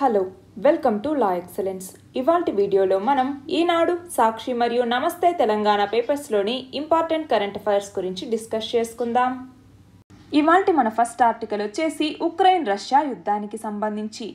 hello welcome to la excellence ఇవాల్టి వీడియోలో మనం ఈనాడు సాక్షి మరియు నమస్తే తెలంగాణ పేపర్స్లోని ఇంపార్టెంట్ కరెంట్ అఫైర్స్ గురించి డిస్కస్ చేసుకుందాం ఇవాల్టి మన ఫస్ట్ ఆర్టికల్ వచ్చేసి ఉక్రెయిన్ రష్యా యుద్ధానికి సంబంధించి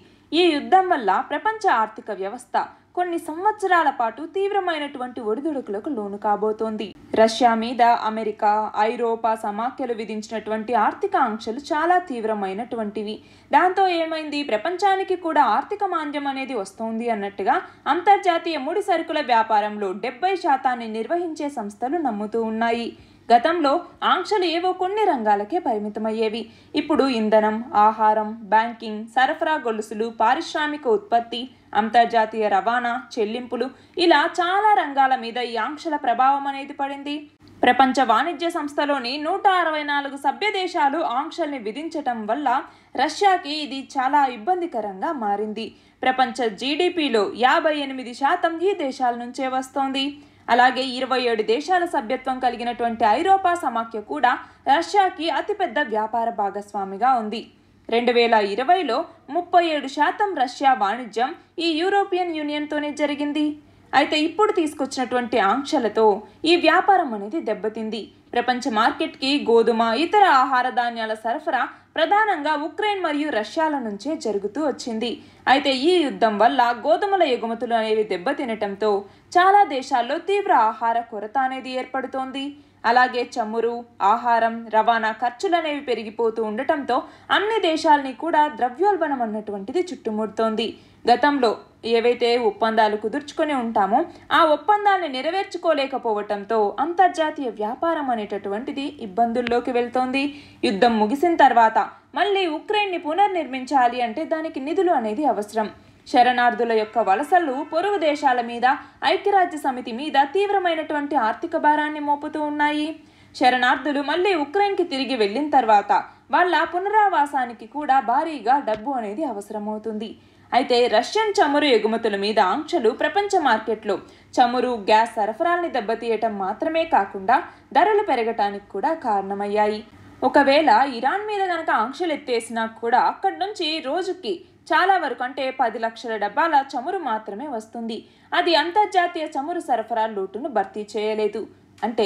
ఈ యుద్ధం వల్ల ప్రపంచ ఆర్థిక వ్యవస్థ కొన్ని సంవత్సరాల పాటు తీవ్రమైనటువంటి ఒడిదుడుకులకు లోను కాబోతోంది రష్యా మీద అమెరికా ఐరోపా సమాఖ్యలు విధించినటువంటి ఆర్థిక ఆంక్షలు చాలా తీవ్రమైనటువంటివి దాంతో ఏమైంది ప్రపంచానికి కూడా ఆర్థిక మాంద్యం అనేది వస్తోంది అన్నట్టుగా అంతర్జాతీయ ముడి సరుకుల వ్యాపారంలో డెబ్బై శాతాన్ని నిర్వహించే సంస్థలు నమ్ముతూ ఉన్నాయి గతంలో ఆంక్షలు ఏవో కొన్ని రంగాలకే పరిమితమయ్యేవి ఇప్పుడు ఇంధనం ఆహారం బ్యాంకింగ్ సరఫరా గొలుసులు పారిశ్రామిక ఉత్పత్తి అంతర్జాతీయ రవాణా చెల్లింపులు ఇలా చాలా రంగాల మీద ఈ ఆంక్షల ప్రభావం అనేది పడింది ప్రపంచ వాణిజ్య సంస్థలోని నూట అరవై నాలుగు సభ్య దేశాలు ఆంక్షల్ని విధించటం వల్ల రష్యాకి ఇది చాలా ఇబ్బందికరంగా మారింది ప్రపంచ జీడిపిలో యాభై ఎనిమిది శాతం ఈ దేశాల నుంచే వస్తోంది అలాగే ఇరవై ఏడు దేశాల సభ్యత్వం కలిగినటువంటి ఐరోపా సమాఖ్య కూడా రష్యాకి అతిపెద్ద వ్యాపార భాగస్వామిగా ఉంది రెండు వేల ఇరవైలో ముప్పై ఏడు శాతం రష్యా వాణిజ్యం ఈ యూరోపియన్ యూనియన్తోనే జరిగింది అయితే ఇప్పుడు తీసుకొచ్చినటువంటి ఆంక్షలతో ఈ వ్యాపారం అనేది దెబ్బతింది ప్రపంచ మార్కెట్కి గోధుమ ఇతర ఆహార ధాన్యాల సరఫరా ప్రధానంగా ఉక్రెయిన్ మరియు రష్యాల నుంచే జరుగుతూ వచ్చింది అయితే ఈ యుద్ధం వల్ల గోధుమల ఎగుమతులు అనేవి దెబ్బతినటంతో చాలా దేశాల్లో తీవ్ర ఆహార కొరత అనేది ఏర్పడుతోంది అలాగే చమురు ఆహారం రవాణా ఖర్చులనేవి పెరిగిపోతూ ఉండటంతో అన్ని దేశాలని కూడా ద్రవ్యోల్బణం అన్నటువంటిది చుట్టుముడుతోంది గతంలో ఏవైతే ఒప్పందాలు కుదుర్చుకొని ఉంటామో ఆ ఒప్పందాన్ని నెరవేర్చుకోలేకపోవటంతో అంతర్జాతీయ వ్యాపారం అనేటటువంటిది ఇబ్బందుల్లోకి వెళ్తోంది యుద్ధం ముగిసిన తర్వాత మళ్ళీ ఉక్రెయిన్ని పునర్నిర్మించాలి అంటే దానికి నిధులు అనేది అవసరం శరణార్థుల యొక్క వలసలు పొరుగు దేశాల మీద ఐక్యరాజ్య సమితి మీద తీవ్రమైనటువంటి ఆర్థిక భారాన్ని మోపుతూ ఉన్నాయి శరణార్థులు మళ్ళీ ఉక్రెయిన్కి తిరిగి వెళ్ళిన తర్వాత వాళ్ళ పునరావాసానికి కూడా భారీగా డబ్బు అనేది అవసరమవుతుంది అయితే రష్యన్ చమురు ఎగుమతుల మీద ఆంక్షలు ప్రపంచ మార్కెట్లో చమురు గ్యాస్ సరఫరాల్ని దెబ్బతీయటం మాత్రమే కాకుండా ధరలు పెరగటానికి కూడా కారణమయ్యాయి ఒకవేళ ఇరాన్ మీద గనక ఆంక్షలు ఎత్తేసినా కూడా అక్కడి నుంచి రోజుకి చాలా వరకు అంటే పది లక్షల డబ్బాల చమురు మాత్రమే వస్తుంది అది అంతర్జాతీయ చమురు సరఫరా లోటును భర్తీ చేయలేదు అంటే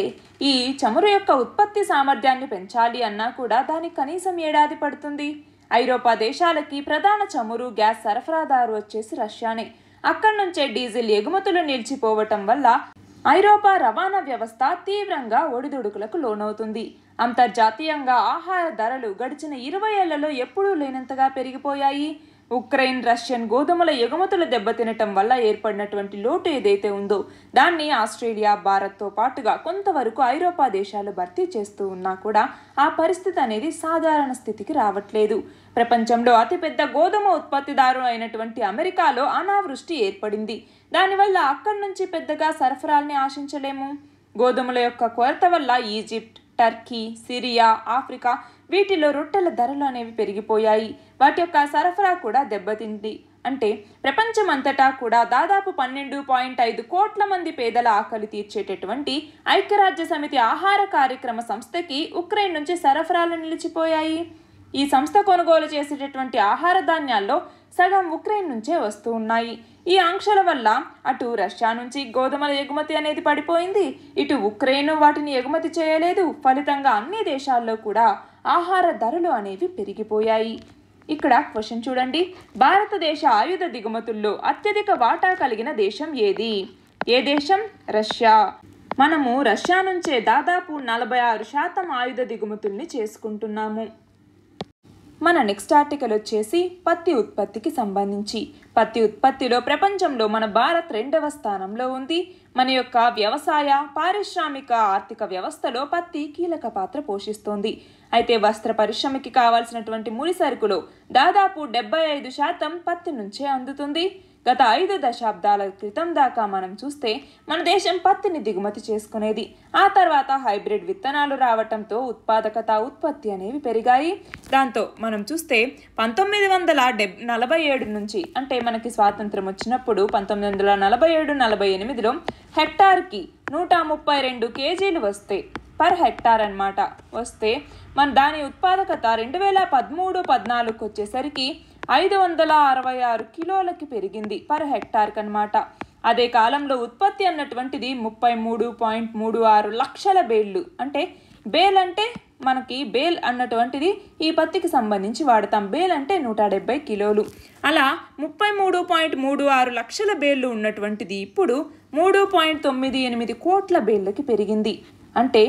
ఈ చమురు యొక్క ఉత్పత్తి సామర్థ్యాన్ని పెంచాలి అన్నా కూడా దానికి కనీసం ఏడాది పడుతుంది ఐరోపా దేశాలకి ప్రధాన చమురు గ్యాస్ సరఫరాదారు వచ్చేసి రష్యానే అక్కడి నుంచే డీజిల్ ఎగుమతులు నిలిచిపోవటం వల్ల ఐరోపా రవాణా వ్యవస్థ తీవ్రంగా ఒడిదుడుకులకు లోనవుతుంది అంతర్జాతీయంగా ఆహార ధరలు గడిచిన ఇరవై ఏళ్లలో ఎప్పుడూ లేనంతగా పెరిగిపోయాయి ఉక్రెయిన్ రష్యన్ గోధుమల ఎగుమతులు దెబ్బతినటం వల్ల ఏర్పడినటువంటి లోటు ఏదైతే ఉందో దాన్ని ఆస్ట్రేలియా భారత్తో పాటుగా కొంతవరకు ఐరోపా దేశాలు భర్తీ చేస్తూ ఉన్నా కూడా ఆ పరిస్థితి అనేది సాధారణ స్థితికి రావట్లేదు ప్రపంచంలో అతిపెద్ద గోధుమ ఉత్పత్తిదారు అయినటువంటి అమెరికాలో అనావృష్టి ఏర్పడింది దానివల్ల అక్కడి నుంచి పెద్దగా సరఫరాల్ని ఆశించలేము గోధుమల యొక్క కొరత వల్ల ఈజిప్ట్ టర్కీ సిరియా ఆఫ్రికా వీటిలో రొట్టెల ధరలు అనేవి పెరిగిపోయాయి వాటి యొక్క సరఫరా కూడా దెబ్బతింది అంటే ప్రపంచమంతటా కూడా దాదాపు పన్నెండు పాయింట్ ఐదు కోట్ల మంది పేదల ఆకలి తీర్చేటటువంటి ఐక్యరాజ్య సమితి ఆహార కార్యక్రమ సంస్థకి ఉక్రెయిన్ నుంచి సరఫరాలు నిలిచిపోయాయి ఈ సంస్థ కొనుగోలు చేసేటటువంటి ఆహార ధాన్యాల్లో సగం ఉక్రెయిన్ నుంచే వస్తూ ఉన్నాయి ఈ ఆంక్షల వల్ల అటు రష్యా నుంచి గోధుమల ఎగుమతి అనేది పడిపోయింది ఇటు ఉక్రెయిన్ వాటిని ఎగుమతి చేయలేదు ఫలితంగా అన్ని దేశాల్లో కూడా ఆహార ధరలు అనేవి పెరిగిపోయాయి ఇక్కడ క్వశ్చన్ చూడండి భారతదేశ ఆయుధ దిగుమతుల్లో అత్యధిక వాటా కలిగిన దేశం ఏది ఏ దేశం రష్యా మనము రష్యా నుంచే దాదాపు నలభై ఆరు శాతం ఆయుధ దిగుమతుల్ని చేసుకుంటున్నాము మన నెక్స్ట్ ఆర్టికల్ వచ్చేసి పత్తి ఉత్పత్తికి సంబంధించి పత్తి ఉత్పత్తిలో ప్రపంచంలో మన భారత్ రెండవ స్థానంలో ఉంది మన యొక్క వ్యవసాయ పారిశ్రామిక ఆర్థిక వ్యవస్థలో పత్తి కీలక పాత్ర పోషిస్తోంది అయితే వస్త్ర పరిశ్రమకి కావాల్సినటువంటి ముడి సరుకులు దాదాపు డెబ్బై ఐదు శాతం పత్తి నుంచే అందుతుంది గత ఐదు దశాబ్దాల క్రితం దాకా మనం చూస్తే మన దేశం పత్తిని దిగుమతి చేసుకునేది ఆ తర్వాత హైబ్రిడ్ విత్తనాలు రావటంతో ఉత్పాదకత ఉత్పత్తి అనేవి పెరిగాయి దాంతో మనం చూస్తే పంతొమ్మిది వందల డెబ్ నలభై ఏడు నుంచి అంటే మనకి స్వాతంత్రం వచ్చినప్పుడు పంతొమ్మిది వందల నలభై ఏడు నలభై ఎనిమిదిలో హెక్టార్కి నూట ముప్పై రెండు కేజీలు వస్తే పర్ హెక్టార్ అనమాట వస్తే మన దాని ఉత్పాదకత రెండు వేల పదమూడు పద్నాలుగుకి వచ్చేసరికి ఐదు వందల అరవై ఆరు కిలోలకి పెరిగింది పర్ హెక్టార్కి అనమాట అదే కాలంలో ఉత్పత్తి అన్నటువంటిది ముప్పై మూడు పాయింట్ మూడు ఆరు లక్షల బేళ్ళు అంటే బేల్ అంటే మనకి బేల్ అన్నటువంటిది ఈ పత్తికి సంబంధించి వాడతాం బేల్ అంటే నూట డెబ్బై కిలోలు అలా ముప్పై మూడు పాయింట్ మూడు ఆరు లక్షల బేళ్ళు ఉన్నటువంటిది ఇప్పుడు మూడు పాయింట్ తొమ్మిది ఎనిమిది కోట్ల బేళ్ళకి పెరిగింది అంటే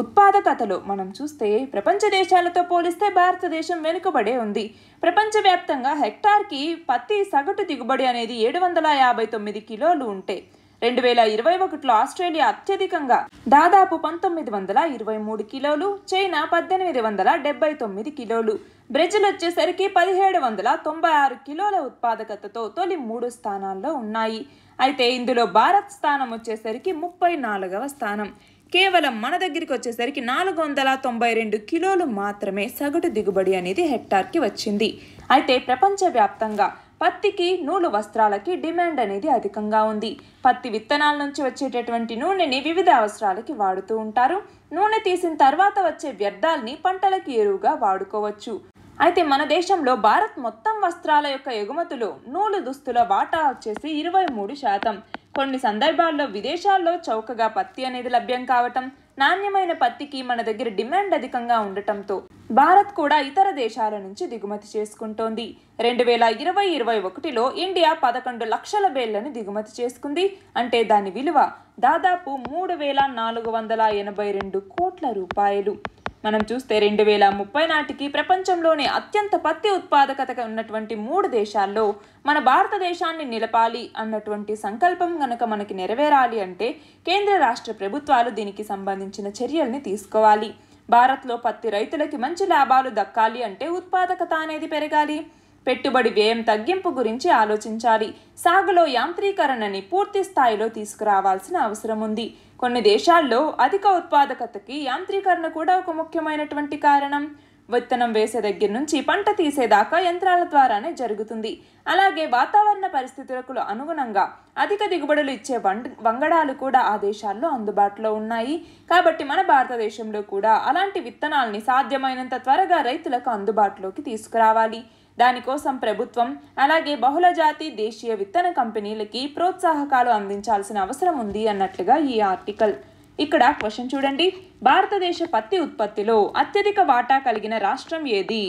ఉత్పాదకతలో మనం చూస్తే ప్రపంచ దేశాలతో పోలిస్తే భారతదేశం వెనుకబడే ఉంది ప్రపంచవ్యాప్తంగా హెక్టార్కి పత్తి సగటు దిగుబడి అనేది ఏడు వందల యాభై తొమ్మిది కిలోలు ఉంటే రెండు వేల ఇరవై ఒకటిలో ఆస్ట్రేలియా అత్యధికంగా దాదాపు పంతొమ్మిది వందల ఇరవై మూడు కిలోలు చైనా పద్దెనిమిది వందల డెబ్బై తొమ్మిది కిలోలు బ్రెజిల్ వచ్చేసరికి పదిహేడు వందల తొంభై ఆరు కిలోల ఉత్పాదకతతో తొలి మూడు స్థానాల్లో ఉన్నాయి అయితే ఇందులో భారత్ స్థానం వచ్చేసరికి ముప్పై నాలుగవ స్థానం కేవలం మన దగ్గరికి వచ్చేసరికి నాలుగు వందల తొంభై రెండు కిలోలు మాత్రమే సగటు దిగుబడి అనేది హెక్టార్కి వచ్చింది అయితే ప్రపంచవ్యాప్తంగా పత్తికి నూలు వస్త్రాలకి డిమాండ్ అనేది అధికంగా ఉంది పత్తి విత్తనాల నుంచి వచ్చేటటువంటి నూనెని వివిధ అవసరాలకి వాడుతూ ఉంటారు నూనె తీసిన తర్వాత వచ్చే వ్యర్థాలని పంటలకి ఎరువుగా వాడుకోవచ్చు అయితే మన దేశంలో భారత్ మొత్తం వస్త్రాల యొక్క ఎగుమతులు నూలు దుస్తుల వాటా వచ్చేసి ఇరవై మూడు శాతం కొన్ని సందర్భాల్లో విదేశాల్లో చౌకగా పత్తి అనేది లభ్యం కావటం నాణ్యమైన పత్తికి మన దగ్గర డిమాండ్ అధికంగా ఉండటంతో భారత్ కూడా ఇతర దేశాల నుంచి దిగుమతి చేసుకుంటోంది రెండు వేల ఇరవై ఇరవై ఒకటిలో ఇండియా పదకొండు లక్షల బేళ్లను దిగుమతి చేసుకుంది అంటే దాని విలువ దాదాపు మూడు వేల నాలుగు వందల ఎనభై రెండు కోట్ల రూపాయలు మనం చూస్తే రెండు వేల ముప్పై నాటికి ప్రపంచంలోనే అత్యంత పత్తి ఉత్పాదకత ఉన్నటువంటి మూడు దేశాల్లో మన భారతదేశాన్ని నిలపాలి అన్నటువంటి సంకల్పం గనక మనకి నెరవేరాలి అంటే కేంద్ర రాష్ట్ర ప్రభుత్వాలు దీనికి సంబంధించిన చర్యల్ని తీసుకోవాలి భారత్లో పత్తి రైతులకి మంచి లాభాలు దక్కాలి అంటే ఉత్పాదకత అనేది పెరగాలి పెట్టుబడి వ్యయం తగ్గింపు గురించి ఆలోచించాలి సాగులో యాంత్రీకరణని పూర్తి స్థాయిలో తీసుకురావాల్సిన అవసరం ఉంది కొన్ని దేశాల్లో అధిక ఉత్పాదకతకి యాంత్రీకరణ కూడా ఒక ముఖ్యమైనటువంటి కారణం విత్తనం వేసే దగ్గర నుంచి పంట తీసేదాకా యంత్రాల ద్వారానే జరుగుతుంది అలాగే వాతావరణ పరిస్థితులకు అనుగుణంగా అధిక దిగుబడులు ఇచ్చే వంగడాలు కూడా ఆ దేశాల్లో అందుబాటులో ఉన్నాయి కాబట్టి మన భారతదేశంలో కూడా అలాంటి విత్తనాల్ని సాధ్యమైనంత త్వరగా రైతులకు అందుబాటులోకి తీసుకురావాలి దానికోసం ప్రభుత్వం అలాగే బహుళజాతి దేశీయ విత్తన కంపెనీలకి ప్రోత్సాహకాలు అందించాల్సిన అవసరం ఉంది అన్నట్లుగా ఈ ఆర్టికల్ ఇక్కడ క్వశ్చన్ చూడండి భారతదేశ పత్తి ఉత్పత్తిలో అత్యధిక వాటా కలిగిన రాష్ట్రం ఏది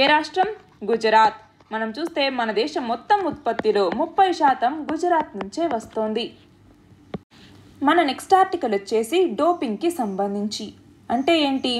ఏ రాష్ట్రం గుజరాత్ మనం చూస్తే మన దేశం మొత్తం ఉత్పత్తిలో ముప్పై శాతం గుజరాత్ నుంచే వస్తోంది మన నెక్స్ట్ ఆర్టికల్ వచ్చేసి డోపింగ్కి సంబంధించి అంటే ఏంటి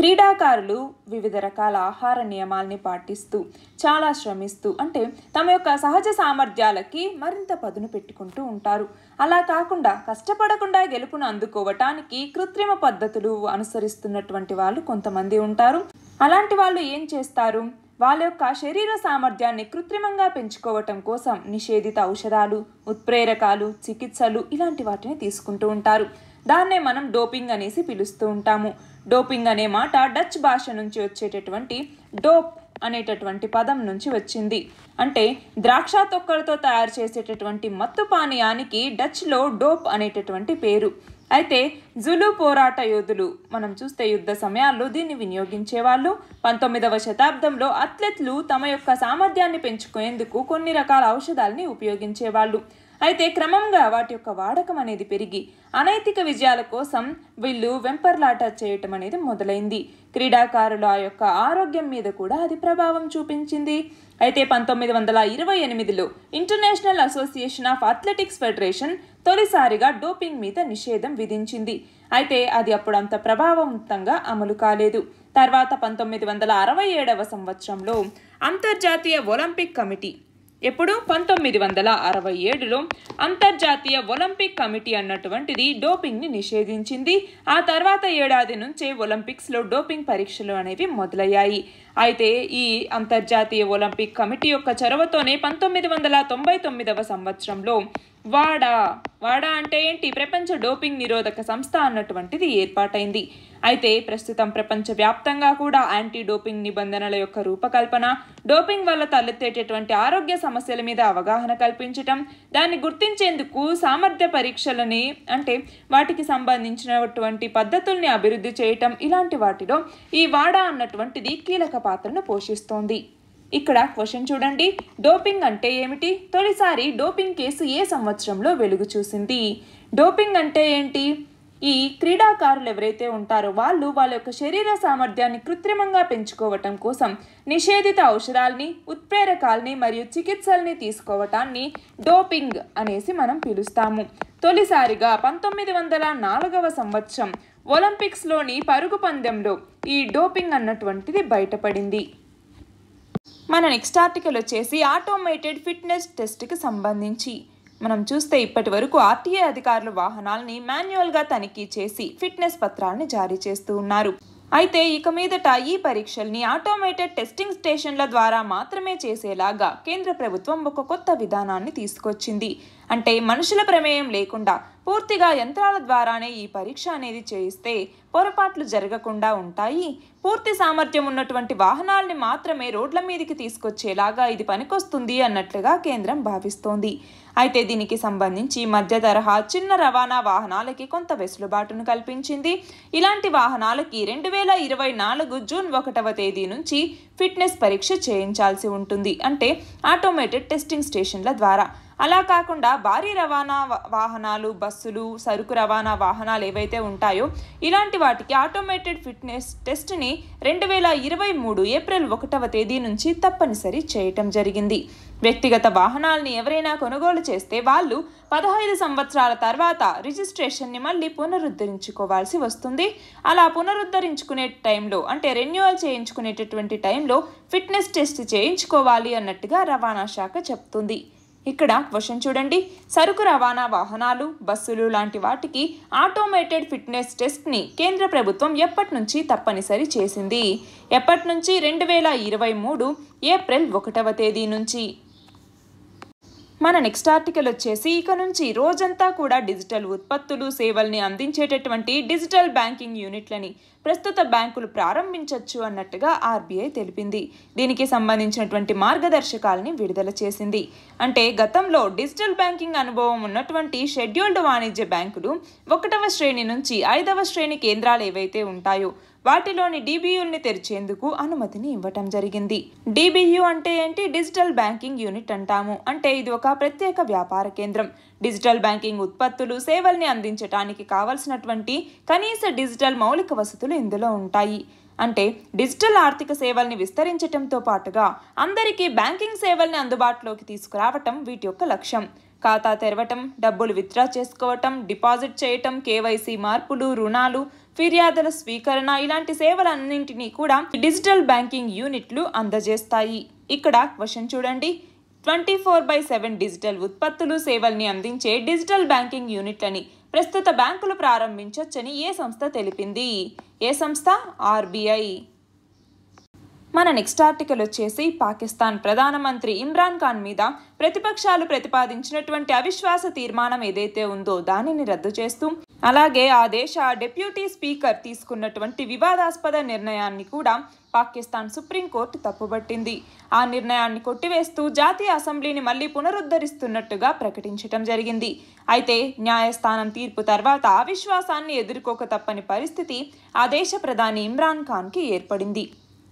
క్రీడాకారులు వివిధ రకాల ఆహార నియమాల్ని పాటిస్తూ చాలా శ్రమిస్తూ అంటే తమ యొక్క సహజ సామర్థ్యాలకి మరింత పదును పెట్టుకుంటూ ఉంటారు అలా కాకుండా కష్టపడకుండా గెలుపును అందుకోవటానికి కృత్రిమ పద్ధతులు అనుసరిస్తున్నటువంటి వాళ్ళు కొంతమంది ఉంటారు అలాంటి వాళ్ళు ఏం చేస్తారు వాళ్ళ యొక్క శరీర సామర్థ్యాన్ని కృత్రిమంగా పెంచుకోవటం కోసం నిషేధిత ఔషధాలు ఉత్ప్రేరకాలు చికిత్సలు ఇలాంటి వాటిని తీసుకుంటూ ఉంటారు దాన్నే మనం డోపింగ్ అనేసి పిలుస్తూ ఉంటాము డోపింగ్ అనే మాట డచ్ భాష నుంచి వచ్చేటటువంటి డోప్ అనేటటువంటి పదం నుంచి వచ్చింది అంటే ద్రాక్ష తొక్కలతో తయారు చేసేటటువంటి మత్తు పానీయానికి డచ్లో డోప్ అనేటటువంటి పేరు అయితే జులు పోరాట యోధులు మనం చూస్తే యుద్ధ సమయాల్లో దీన్ని వినియోగించేవాళ్ళు పంతొమ్మిదవ శతాబ్దంలో అథ్లెట్లు తమ యొక్క సామర్థ్యాన్ని పెంచుకునేందుకు కొన్ని రకాల ఔషధాలని ఉపయోగించేవాళ్ళు అయితే క్రమంగా వాటి యొక్క వాడకం అనేది పెరిగి అనైతిక విజయాల కోసం వీళ్ళు వెంపర్లాట చేయటం అనేది మొదలైంది క్రీడాకారుల యొక్క ఆరోగ్యం మీద కూడా అది ప్రభావం చూపించింది అయితే పంతొమ్మిది వందల ఇరవై ఎనిమిదిలో International Association of Athletics Federation తొలిసారిగా డోపింగ్ మీద నిషేధం విధించింది అయితే అది అప్పుడు అంత ప్రభావవంతంగా అమలు కాలేదు తర్వాత పంతొమ్మిది వందల అరవై ఏడవ సంవత్సరంలో అంతర్జాతీయ ఒలింపిక్ కమిటీ ఎప్పుడు పంతొమ్మిది వందల అరవై ఏడులో అంతర్జాతీయ ఒలింపిక్ కమిటీ అన్నటువంటిది డోపింగ్ని నిషేధించింది ఆ తర్వాత ఏడాది నుంచే ఒలింపిక్స్లో డోపింగ్ పరీక్షలు అనేవి మొదలయ్యాయి అయితే ఈ అంతర్జాతీయ ఒలింపిక్ కమిటీ యొక్క చొరవతోనే పంతొమ్మిది వందల తొంభై తొమ్మిదవ సంవత్సరంలో వాడా వాడా అంటే ఏంటి ప్రపంచ డోపింగ్ నిరోధక సంస్థ అన్నటువంటిది ఏర్పాటైంది అయితే ప్రస్తుతం ప్రపంచవ్యాప్తంగా కూడా యాంటీ డోపింగ్ నిబంధనల యొక్క రూపకల్పన డోపింగ్ వల్ల తలెత్తేటటువంటి ఆరోగ్య సమస్యల మీద అవగాహన కల్పించటం దాన్ని గుర్తించేందుకు సామర్థ్య పరీక్షలని అంటే వాటికి సంబంధించినటువంటి పద్ధతుల్ని అభివృద్ధి చేయటం ఇలాంటి వాటిలో ఈ వాడా అన్నటువంటిది కీలక పాత్రను పోషిస్తోంది ఇక్కడ క్వశ్చన్ చూడండి డోపింగ్ అంటే ఏమిటి తొలిసారి డోపింగ్ కేసు ఏ సంవత్సరంలో వెలుగు చూసింది డోపింగ్ అంటే ఏంటి ఈ క్రీడాకారులు ఎవరైతే ఉంటారో వాళ్ళు వాళ్ళ యొక్క శరీర సామర్థ్యాన్ని కృత్రిమంగా పెంచుకోవటం కోసం నిషేధిత ఔషధాలని ఉత్ప్రేరకాలని మరియు చికిత్సల్ని తీసుకోవటాన్ని డోపింగ్ అనేసి మనం పిలుస్తాము తొలిసారిగా పంతొమ్మిది వందల నాలుగవ సంవత్సరం ఒలింపిక్స్లోని పరుగు పందెంలో ఈ డోపింగ్ అన్నటువంటిది బయటపడింది మన నెక్స్ట్ ఆర్టికల్ వచ్చేసి ఆటోమేటెడ్ ఫిట్నెస్ టెస్ట్కి సంబంధించి మనం చూస్తే ఇప్పటి వరకు ఆర్టీఏ అధికారులు వాహనాలని మాన్యువల్గా తనిఖీ చేసి ఫిట్నెస్ పత్రాలను జారీ చేస్తూ ఉన్నారు అయితే ఇక మీదట ఈ పరీక్షల్ని ఆటోమేటెడ్ టెస్టింగ్ స్టేషన్ల ద్వారా మాత్రమే చేసేలాగా కేంద్ర ప్రభుత్వం ఒక కొత్త విధానాన్ని తీసుకొచ్చింది అంటే మనుషుల ప్రమేయం లేకుండా పూర్తిగా యంత్రాల ద్వారానే ఈ పరీక్ష అనేది చేయిస్తే పొరపాట్లు జరగకుండా ఉంటాయి పూర్తి సామర్థ్యం ఉన్నటువంటి వాహనాల్ని మాత్రమే రోడ్ల మీదకి తీసుకొచ్చేలాగా ఇది పనికొస్తుంది అన్నట్లుగా కేంద్రం భావిస్తోంది అయితే దీనికి సంబంధించి మధ్య తరహా చిన్న రవాణా వాహనాలకి కొంత వెసులుబాటును కల్పించింది ఇలాంటి వాహనాలకి రెండు వేల ఇరవై నాలుగు జూన్ ఒకటవ తేదీ నుంచి ఫిట్నెస్ పరీక్ష చేయించాల్సి ఉంటుంది అంటే ఆటోమేటెడ్ టెస్టింగ్ స్టేషన్ల ద్వారా అలా కాకుండా భారీ రవాణా వాహనాలు బస్సులు సరుకు రవాణా వాహనాలు ఏవైతే ఉంటాయో ఇలాంటి వాటికి ఆటోమేటెడ్ ఫిట్నెస్ టెస్ట్ని రెండు వేల ఇరవై మూడు ఏప్రిల్ ఒకటవ తేదీ నుంచి తప్పనిసరి చేయటం జరిగింది వ్యక్తిగత వాహనాల్ని ఎవరైనా కొనుగోలు చేస్తే వాళ్ళు పదహైదు సంవత్సరాల తర్వాత రిజిస్ట్రేషన్ని మళ్ళీ పునరుద్ధరించుకోవాల్సి వస్తుంది అలా పునరుద్ధరించుకునే టైంలో అంటే రెన్యువల్ చేయించుకునేటటువంటి టైంలో ఫిట్నెస్ టెస్ట్ చేయించుకోవాలి అన్నట్టుగా రవాణా శాఖ చెప్తుంది ఇక్కడ క్వశ్చన్ చూడండి సరుకు రవాణా వాహనాలు బస్సులు లాంటి వాటికి ఆటోమేటెడ్ ఫిట్నెస్ టెస్ట్ని కేంద్ర ప్రభుత్వం ఎప్పటి నుంచి తప్పనిసరి చేసింది ఎప్పటి నుంచి రెండు వేల ఇరవై మూడు ఏప్రిల్ ఒకటవ తేదీ నుంచి మన నెక్స్ట్ ఆర్టికల్ వచ్చేసి ఇక నుంచి రోజంతా కూడా డిజిటల్ ఉత్పత్తులు సేవల్ని అందించేటటువంటి డిజిటల్ బ్యాంకింగ్ యూనిట్లని ప్రస్తుత బ్యాంకులు ప్రారంభించవచ్చు అన్నట్టుగా ఆర్బీఐ తెలిపింది దీనికి సంబంధించినటువంటి మార్గదర్శకాలని విడుదల చేసింది అంటే గతంలో డిజిటల్ బ్యాంకింగ్ అనుభవం ఉన్నటువంటి షెడ్యూల్డ్ వాణిజ్య బ్యాంకులు ఒకటవ శ్రేణి నుంచి ఐదవ శ్రేణి కేంద్రాలు ఏవైతే ఉంటాయో వాటిలోని డీబీయూల్ని తెరిచేందుకు అనుమతిని ఇవ్వటం జరిగింది డీబీయూ అంటే ఏంటి డిజిటల్ బ్యాంకింగ్ యూనిట్ అంటాము అంటే ఇది ఒక ప్రత్యేక వ్యాపార కేంద్రం డిజిటల్ బ్యాంకింగ్ ఉత్పత్తులు సేవల్ని అందించడానికి కావలసినటువంటి కనీస డిజిటల్ మౌలిక వసతులు ఇందులో ఉంటాయి అంటే డిజిటల్ ఆర్థిక సేవల్ని విస్తరించటంతో పాటుగా అందరికీ బ్యాంకింగ్ సేవల్ని అందుబాటులోకి తీసుకురావటం వీటి యొక్క లక్ష్యం ఖాతా తెరవటం డబ్బులు విత్డ్రా చేసుకోవటం డిపాజిట్ చేయటం కేవైసీ మార్పులు రుణాలు ఫిర్యాదుల స్వీకరణ ఇలాంటి సేవలన్నింటినీ కూడా డిజిటల్ బ్యాంకింగ్ యూనిట్లు అందజేస్తాయి ఇక్కడ క్వశ్చన్ చూడండి twenty four by seven digital ఉత్పత్తులు సేవల్ని అందించే డిజిటల్ బ్యాంకింగ్ యూనిట్లని ప్రస్తుత బ్యాంకులు ప్రారంభించొచ్చని ఏ సంస్థ తెలిపింది ఏ సంస్థ ఆర్బీఐ మన నెక్స్ట్ ఆర్టికల్ వచ్చేసి పాకిస్తాన్ ప్రధానమంత్రి ఇమ్రాన్ ఖాన్ మీద ప్రతిపక్షాలు ప్రతిపాదించినటువంటి అవిశ్వాస తీర్మానం ఏదైతే ఉందో దానిని రద్దు చేస్తూ అలాగే ఆ దేశ డెప్యూటీ స్పీకర్ తీసుకున్నటువంటి వివాదాస్పద నిర్ణయాన్ని కూడా పాకిస్తాన్ సుప్రీంకోర్టు తప్పుబట్టింది ఆ నిర్ణయాన్ని కొట్టివేస్తూ జాతీయ అసెంబ్లీని మళ్లీ పునరుద్ధరిస్తున్నట్టుగా ప్రకటించటం జరిగింది అయితే న్యాయస్థానం తీర్పు తర్వాత అవిశ్వాసాన్ని ఎదుర్కోక తప్పని పరిస్థితి ఆ దేశ ప్రధాని ఇమ్రాన్ ఖాన్కి ఏర్పడింది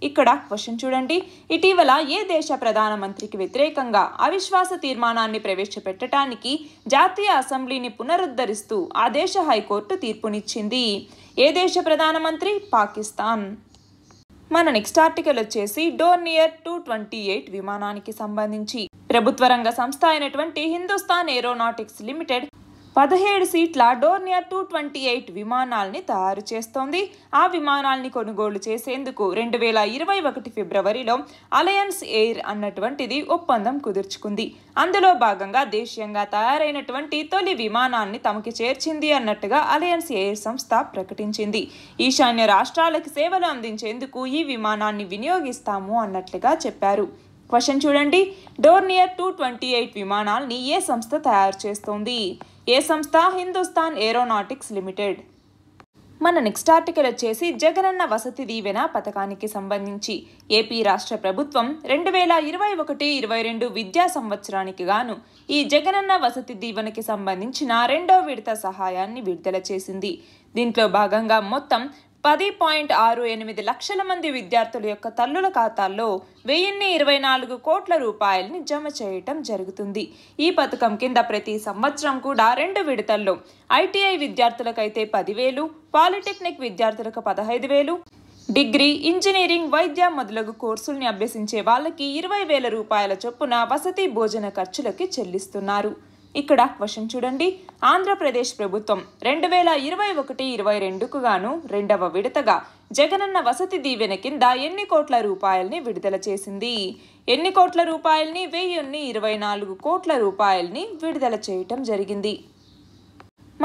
ఇక్కడ క్వశ్చన్ చూడండి ఇటీవల ఏ దేశ ప్రధానమంత్రికి వ్యతిరేకంగా అవిశ్వాస తీర్మానాన్ని ప్రవేశపెట్టడానికి జాతీయ అసెంబ్లీని పునరుద్ధరిస్తూ ఆ దేశ హైకోర్టు తీర్పునిచ్చింది ఏ దేశ ప్రధానమంత్రి పాకిస్తాన్ మన నెక్స్ట్ ఆర్టికల్ వచ్చేసి డోర్నియర్ టూ ట్వంటీ ఎయిట్ విమానానికి సంబంధించి ప్రభుత్వ రంగ సంస్థ అయినటువంటి హిందుస్థాన్ ఏరోనాటిక్స్ లిమిటెడ్ పదహేడు సీట్ల డోర్నియర్ టూ ట్వంటీ ఎయిట్ విమానాల్ని తయారు చేస్తోంది ఆ విమానాల్ని కొనుగోలు చేసేందుకు రెండు వేల ఇరవై ఒకటి ఫిబ్రవరిలో అలయన్స్ ఎయిర్ అన్నటువంటిది ఒప్పందం కుదుర్చుకుంది అందులో భాగంగా దేశీయంగా తయారైనటువంటి తొలి విమానాన్ని తమకి చేర్చింది అన్నట్టుగా అలయన్స్ ఎయిర్ సంస్థ ప్రకటించింది ఈశాన్య రాష్ట్రాలకు సేవలు అందించేందుకు ఈ విమానాన్ని వినియోగిస్తాము అన్నట్లుగా చెప్పారు క్వశ్చన్ చూడండి డోర్నియర్ టూ ట్వంటీ ఎయిట్ విమానాల్ని ఏ సంస్థ తయారు చేస్తోంది ఏ సంస్థ హిందుస్థాన్ ఏరోనాటిక్స్ లిమిటెడ్ మన నెక్స్ట్ ఆర్టికల్ వచ్చేసి జగనన్న వసతి దీవెన పథకానికి సంబంధించి ఏపీ రాష్ట్ర ప్రభుత్వం రెండు వేల ఇరవై ఒకటి ఇరవై రెండు విద్యా సంవత్సరానికి గాను ఈ జగనన్న వసతి దీవెనకి సంబంధించిన రెండో విడత సహాయాన్ని విడుదల చేసింది దీంట్లో భాగంగా మొత్తం పది పాయింట్ ఆరు ఎనిమిది లక్షల మంది విద్యార్థుల యొక్క తల్లుల ఖాతాల్లో వెయ్యిన్ని ఇరవై నాలుగు కోట్ల రూపాయలని జమ చేయటం జరుగుతుంది ఈ పథకం కింద ప్రతి సంవత్సరం కూడా రెండు విడతల్లో ఐటీఐ విద్యార్థులకైతే పదివేలు పాలిటెక్నిక్ విద్యార్థులకు పదహైదు వేలు డిగ్రీ ఇంజనీరింగ్ వైద్య మొదలగు కోర్సుల్ని అభ్యసించే వాళ్ళకి ఇరవై వేల రూపాయల చొప్పున వసతి భోజన ఖర్చులకి చెల్లిస్తున్నారు ఇక్కడ క్వశ్చన్ చూడండి ఆంధ్రప్రదేశ్ ప్రభుత్వం రెండు వేల ఇరవై ఒకటి ఇరవై రెండుకు గాను రెండవ విడతగా జగనన్న వసతి దీవెన కింద ఎన్ని కోట్ల రూపాయల్ని విడుదల చేసింది ఎన్ని కోట్ల రూపాయల్ని వెయ్యిన్ని ఇరవై నాలుగు కోట్ల రూపాయల్ని విడుదల చేయటం జరిగింది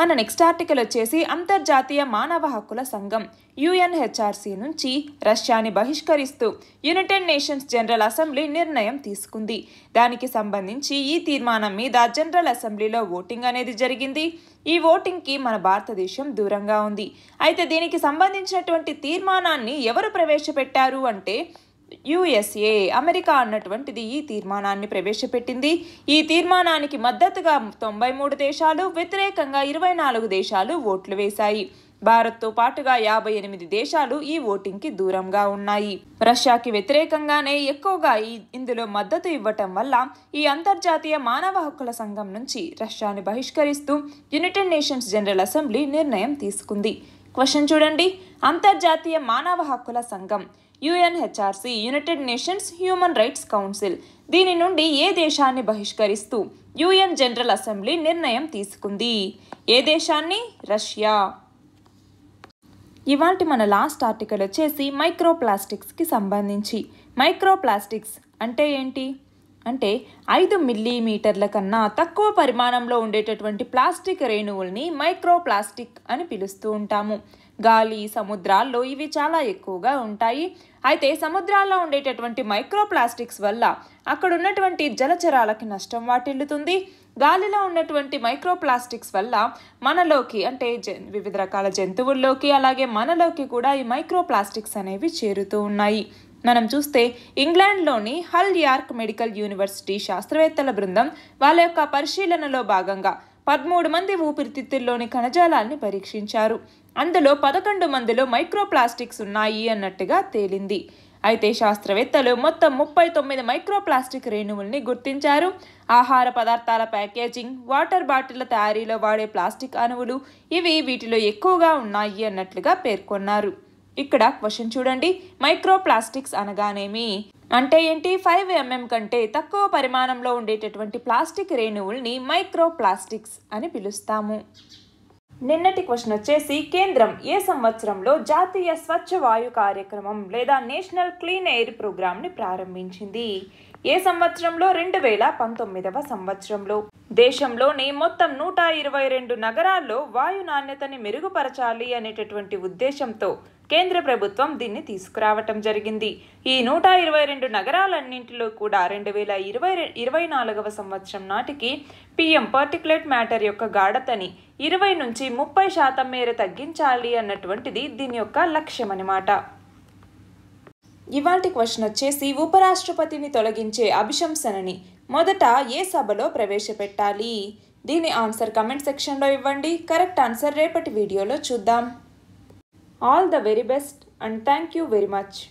మన నెక్స్ట్ ఆర్టికల్ వచ్చేసి అంతర్జాతీయ మానవ హక్కుల సంఘం యుఎన్హెచ్ఆర్సీ నుంచి రష్యాని బహిష్కరిస్తూ యునైటెడ్ నేషన్స్ జనరల్ అసెంబ్లీ నిర్ణయం తీసుకుంది దానికి సంబంధించి ఈ తీర్మానం మీద జనరల్ అసెంబ్లీలో ఓటింగ్ అనేది జరిగింది ఈ ఓటింగ్కి మన భారతదేశం దూరంగా ఉంది అయితే దీనికి సంబంధించినటువంటి తీర్మానాన్ని ఎవరు ప్రవేశపెట్టారు అంటే యుఎస్ఏ అమెరికా అన్నటువంటిది ఈ తీర్మానాన్ని ప్రవేశపెట్టింది ఈ తీర్మానానికి మద్దతుగా తొంభై మూడు దేశాలు వ్యతిరేకంగా ఇరవై నాలుగు దేశాలు ఓట్లు వేశాయి భారత్తో పాటుగా యాభై ఎనిమిది దేశాలు ఈ ఓటింగ్కి దూరంగా ఉన్నాయి రష్యాకి వ్యతిరేకంగానే ఎక్కువగా ఈ ఇందులో మద్దతు ఇవ్వటం వల్ల ఈ అంతర్జాతీయ మానవ హక్కుల సంఘం నుంచి రష్యాను బహిష్కరిస్తూ యునైటెడ్ నేషన్స్ జనరల్ అసెంబ్లీ నిర్ణయం తీసుకుంది క్వశ్చన్ చూడండి అంతర్జాతీయ మానవ హక్కుల సంఘం UNHRC United Nations Human Rights Council దీని నుండి ఏ దేశాన్ని బహిష్కరిస్తూ యుఎన్ జనరల్ అసెంబ్లీ నిర్ణయం తీసుకుంది ఏ దేశాన్ని రష్యా ఇవాళ మన లాస్ట్ ఆర్టికల్ వచ్చేసి మైక్రోప్లాస్టిక్స్కి సంబంధించి మైక్రోప్లాస్టిక్స్ అంటే ఏంటి అంటే ఐదు మిల్లీమీటర్ల కన్నా తక్కువ పరిమాణంలో ఉండేటటువంటి ప్లాస్టిక్ రేణువుల్ని మైక్రోప్లాస్టిక్ అని పిలుస్తూ ఉంటాము గాలి సముద్రాల్లో ఇవి చాలా ఎక్కువగా ఉంటాయి అయితే సముద్రాల్లో ఉండేటటువంటి మైక్రోప్లాస్టిక్స్ వల్ల అక్కడ ఉన్నటువంటి జలచరాలకి నష్టం వాటిల్లుతుంది గాలిలో ఉన్నటువంటి మైక్రోప్లాస్టిక్స్ వల్ల మనలోకి అంటే వివిధ రకాల జంతువుల్లోకి అలాగే మనలోకి కూడా ఈ మైక్రోప్లాస్టిక్స్ అనేవి చేరుతూ ఉన్నాయి మనం చూస్తే ఇంగ్లాండ్లోని హల్ యార్క్ మెడికల్ యూనివర్సిటీ శాస్త్రవేత్తల బృందం వాళ్ళ యొక్క పరిశీలనలో భాగంగా పదమూడు మంది ఊపిరితిత్తుల్లోని కణజాలాన్ని పరీక్షించారు అందులో పదకొండు మందిలో మైక్రోప్లాస్టిక్స్ ఉన్నాయి అన్నట్టుగా తేలింది అయితే శాస్త్రవేత్తలు మొత్తం ముప్పై తొమ్మిది మైక్రోప్లాస్టిక్ రేణువుల్ని గుర్తించారు ఆహార పదార్థాల ప్యాకేజింగ్ వాటర్ బాటిళ్ల తయారీలో వాడే ప్లాస్టిక్ అణువులు ఇవి వీటిలో ఎక్కువగా ఉన్నాయి అన్నట్లుగా పేర్కొన్నారు ఇక్కడ క్వశ్చన్ చూడండి మైక్రోప్లాస్టిక్స్ అనగానేమి అంటే ఏంటి ఫైవ్ ఎంఎం కంటే తక్కువ పరిమాణంలో ఉండేటటువంటి ప్లాస్టిక్ రేణువుల్ని మైక్రోప్లాస్టిక్స్ అని పిలుస్తాము నిన్నటి క్వశ్చన్ వచ్చేసి కేంద్రం ఏ సంవత్సరంలో జాతీయ స్వచ్ఛ వాయు కార్యక్రమం లేదా నేషనల్ క్లీన్ ఎయిర్ ప్రోగ్రామ్ని ప్రారంభించింది ఏ సంవత్సరంలో రెండు వేల పంతొమ్మిదవ సంవత్సరంలో దేశంలోని మొత్తం నూట ఇరవై రెండు నగరాల్లో వాయు నాణ్యతని మెరుగుపరచాలి అనేటటువంటి ఉద్దేశంతో కేంద్ర ప్రభుత్వం దీన్ని తీసుకురావటం జరిగింది ఈ నూట ఇరవై రెండు నగరాలన్నింటిలో కూడా రెండు వేల ఇరవై ఇరవై నాలుగవ సంవత్సరం నాటికి పిఎం పర్టికులేట్ మ్యాటర్ యొక్క గాఢతని ఇరవై నుంచి ముప్పై శాతం మేర తగ్గించాలి అన్నటువంటిది దీని యొక్క లక్ష్యం అన్నమాట ఇవాంటి క్వశ్చన్ వచ్చేసి ఉపరాష్ట్రపతిని తొలగించే అభిశంసనని మొదట ఏ సభలో ప్రవేశపెట్టాలి దీని ఆన్సర్ కమెంట్ సెక్షన్లో ఇవ్వండి కరెక్ట్ ఆన్సర్ రేపటి వీడియోలో చూద్దాం all the very best and thank you very much